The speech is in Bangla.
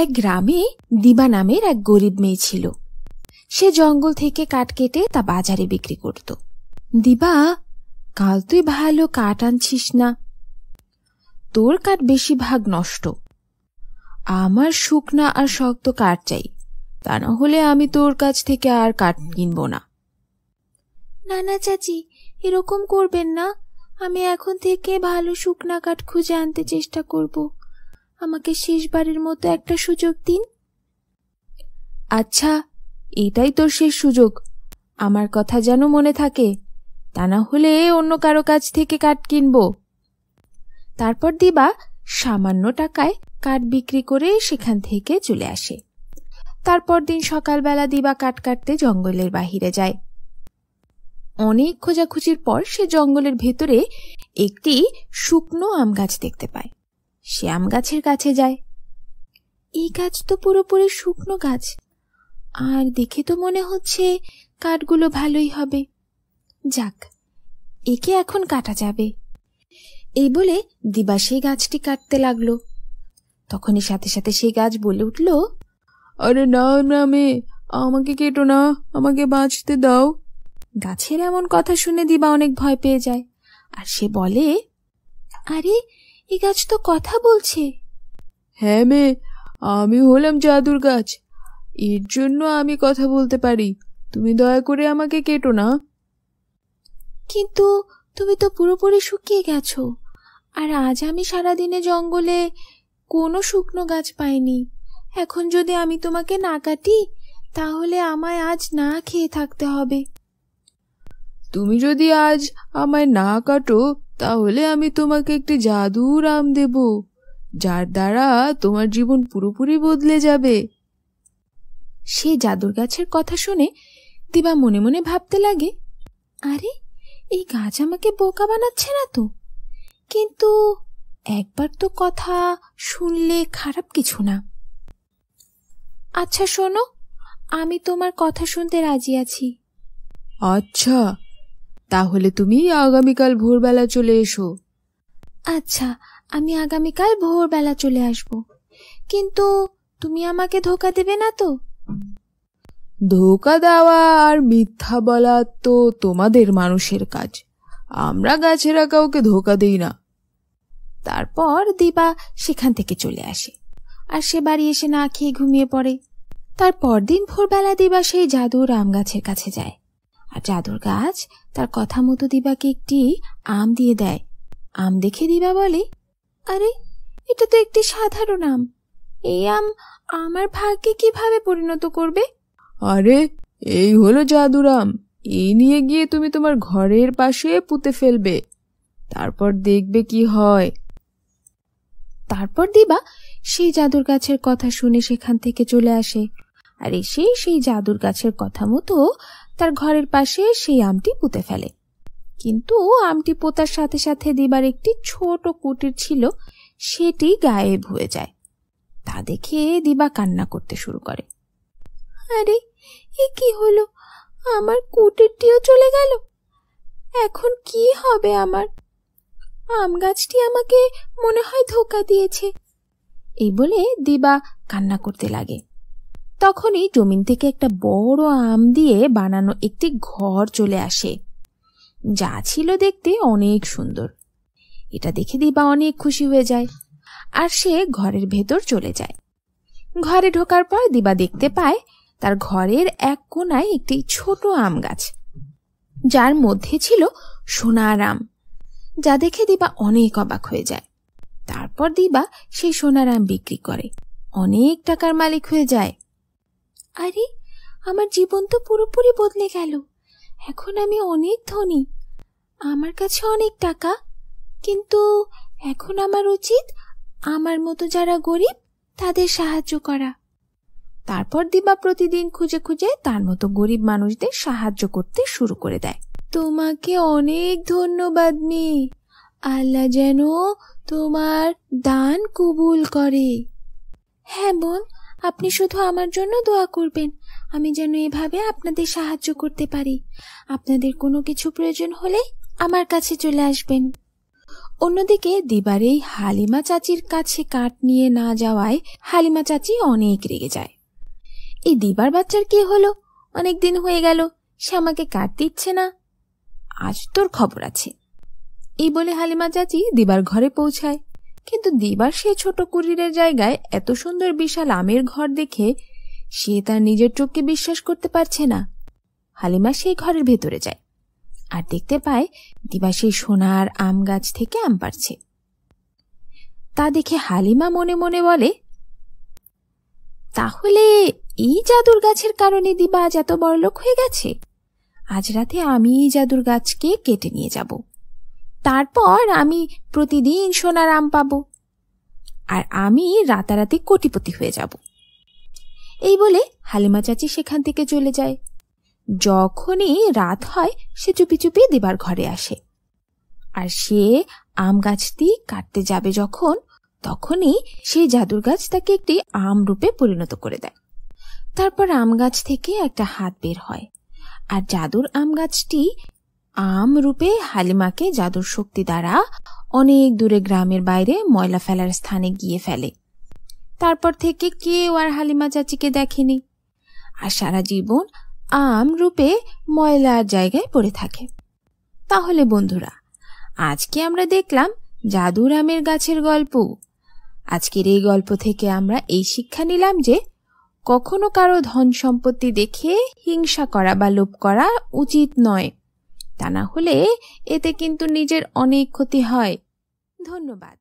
এক গ্রামে দিবা নামের এক গরিব মেয়ে ছিল সে জঙ্গল থেকে কাঠ কেটে তা বাজারে বিক্রি করত দিবা কাল তুই ভালো কাঠ আনছিস না তোর কাঠ বেশিরভাগ নষ্ট আমার শুকনা আর শক্ত কাঠ চাই তা না হলে আমি তোর কাছ থেকে আর কাঠ কিনব না না না চাচি এরকম করবেন না আমি এখন থেকে ভালো শুকনা কাঠ খুঁজে আনতে চেষ্টা করবো আমাকে শেষবারের মতো একটা সুযোগ দিন আচ্ছা এটাই তোর শেষ সুযোগ আমার কথা যেন মনে থাকে তা না হলে অন্য কারো কাছ থেকে কাঠ কিনব তারপর দিবা সামান্য টাকায় কাঠ বিক্রি করে সেখান থেকে চলে আসে তারপর দিন সকালবেলা দিবা কাঠ কাটতে জঙ্গলের বাহিরে যায় অনেক খোঁজাখুঁজির পর সে জঙ্গলের ভেতরে একটি শুকনো আম গাছ দেখতে পায় শ্যাম গাছের কাছে যায় এই গাছ তো পুরোপুরি শুকনো গাছ আর দেখে তো মনে হচ্ছে কাঠগুলো ভালোই হবে যাক একে এখন কাটা যাবে এই বলে দিবা সেই গাছটি কাটতে লাগলো তখনই সাথে সাথে সেই গাছ বলে উঠল আরে না না মে আমাকে কেটো না আমাকে বাঁচতে দাও গাছের এমন কথা শুনে দিবা অনেক ভয় পেয়ে যায় আর সে বলে আরে এ গাছ তো কথা বলছে হ্যাঁ মে আমি হলাম জাদুর গাছ এর জন্য আমি কথা বলতে পারি তুমি দয়া করে আমাকে কেটো না কিন্তু তুমি তো পুরোপুরি শুকিয়ে গেছো আর আজ আমি সারাদিনে জঙ্গলে কোনো শুকনো গাছ পাইনি এখন যদি আমি তোমাকে না কাটি তাহলে আমায় আজ না খেয়ে থাকতে হবে তুমি যদি আজ আমায় না কাটো তাহলে আমি তোমাকে একটি জাদুর আম দেব যার দ্বারা তোমার জীবন পুরোপুরি বদলে যাবে সে জাদুর গাছের কথা শুনে দিবা মনে মনে ভাবতে লাগে আরে এই গাছ আমাকে বোকা বানাচ্ছে না তো কিন্তু একবার তো কথা শুনলে খারাপ কিছু না আচ্ছা শোনো আমি তোমার কথা শুনতে রাজি আছি আচ্ছা তাহলে তুমি আগামীকাল ভোরবেলা চলে এসো আচ্ছা আমি আগামীকাল ভোরবেলা চলে আসব কিন্তু তুমি আমাকে ধোকা দেবে না তো ধোকা দেওয়া আর মিথ্যা বলা তো তোমাদের মানুষের কাজ আমরা গাছেরা কাউকে ধোকা দিই না তারপর দিবা সেখান থেকে চলে আসে আর সে বাড়ি এসে না খেয়ে ঘুমিয়ে পড়ে তার পরদিন ভোরবেলা দিবা সেই জাদুর আম গাছের কাছে যায় আর জাদুর গাছ তার কথা মতো দিবাকে একটি আম দিয়ে দেয় আম দেখে দিবা বলে আরে এটা তো একটি সাধারণ আম এই আম আমার ভাগ্যে কিভাবে পরিণত করবে আরে এই হলো জাদুর আম এই নিয়ে গিয়ে তুমি তোমার ঘরের পাশে পুঁতে ফেলবে তারপর দেখবে কি হয় তারপর দিবা সেই জাদুর গাছের কথা শুনে সেখান থেকে চলে আসে আর এসে সেই জাদুর গাছের কথা মতো তার ঘরের পাশে সেই আমটি পুঁতে ফেলে কিন্তু আমটি পোতার সাথে সাথে দিবার একটি ছোট কুটির ছিল সেটি গায়েব হয়ে যায় তা দেখে দিবা কান্না করতে শুরু করে আরে এ কি হলো আমার কুটিরটিও চলে গেল এখন কি হবে আমার আম গাছটি আমাকে মনে হয় ধোকা দিয়েছে এই বলে দিবা কান্না করতে লাগে তখনই জমিন থেকে একটা বড় আম দিয়ে বানানো একটি ঘর চলে আসে যা ছিল দেখতে অনেক সুন্দর এটা দেখে দিবা অনেক খুশি হয়ে যায় আর সে ঘরের ভেতর চলে যায় ঘরে ঢোকার পর দিবা দেখতে পায় তার ঘরের এক কোনায় একটি ছোট আম গাছ যার মধ্যে ছিল সোনার আম যা দেখে দিবা অনেক অবাক হয়ে যায় তারপর দিবা সেই সোনার আম বিক্রি করে অনেক টাকার মালিক হয়ে যায় আরে আমার জীবন তো পুরোপুরি বদলে গেল এখন আমি অনেক ধনী আমার কাছে অনেক টাকা কিন্তু এখন আমার উচিত আমার মতো যারা গরিব তাদের সাহায্য করা তারপর দিবা প্রতিদিন খুঁজে খুঁজে তার মতো গরিব মানুষদের সাহায্য করতে শুরু করে দেয় তোমাকে অনেক ধন্যবাদ মি আল্লাহ যেন তোমার দান কবুল করে হ্যাঁ বোন আপনি শুধু আমার জন্য দোয়া করবেন আমি যেন এভাবে আপনাদের সাহায্য করতে পারি আপনাদের কোনো কিছু প্রয়োজন হলে আমার কাছে চলে আসবেন অন্যদিকে এই হালিমা চাচির কাছে কাঠ নিয়ে না যাওয়ায় হালিমা চাচি অনেক রেগে যায় এই দিবার বাচ্চার কি হলো অনেক দিন হয়ে গেল সে আমাকে কাঠ দিচ্ছে না আজ তোর খবর আছে এই বলে হালিমা চাচি দিবার ঘরে পৌঁছায় কিন্তু দিবার সে ছোট কুড়িরের জায়গায় এত সুন্দর বিশাল আমের ঘর দেখে সে তার নিজের চোখকে বিশ্বাস করতে পারছে না হালিমা সেই ঘরের ভেতরে যায় আর দেখতে পায় দিবা সেই সোনার আম গাছ থেকে আম পারছে তা দেখে হালিমা মনে মনে বলে তাহলে এই জাদুর গাছের কারণে দিবা আজ এত বড়লোক হয়ে গেছে আজ রাতে আমি এই জাদুর গাছকে কেটে নিয়ে যাব তারপর আমি প্রতিদিন সোনার আম পাবো আর আমি রাতারাতি কোটিপতি হয়ে যাব এই বলে হালিমা চাচি সেখান থেকে চলে যায় যখনই রাত হয় সে চুপি চুপি দেবার ঘরে আসে আর সে আম গাছটি কাটতে যাবে যখন তখনই সেই জাদুর গাছ তাকে একটি আম রূপে পরিণত করে দেয় তারপর আম গাছ থেকে একটা হাত বের হয় আর জাদুর আম গাছটি আম রূপে হালিমাকে জাদুর শক্তি দ্বারা অনেক দূরে গ্রামের বাইরে ময়লা ফেলার স্থানে গিয়ে ফেলে তারপর থেকে কেউ আর হালিমা চাচিকে দেখেনি আর সারা জীবন আম রূপে ময়লার জায়গায় পড়ে থাকে তাহলে বন্ধুরা আজকে আমরা দেখলাম জাদুর আমের গাছের গল্প আজকের এই গল্প থেকে আমরা এই শিক্ষা নিলাম যে কখনো কারো ধন সম্পত্তি দেখে হিংসা করা বা লোভ করা উচিত নয় তা না হলে এতে কিন্তু নিজের অনেক ক্ষতি হয় ধন্যবাদ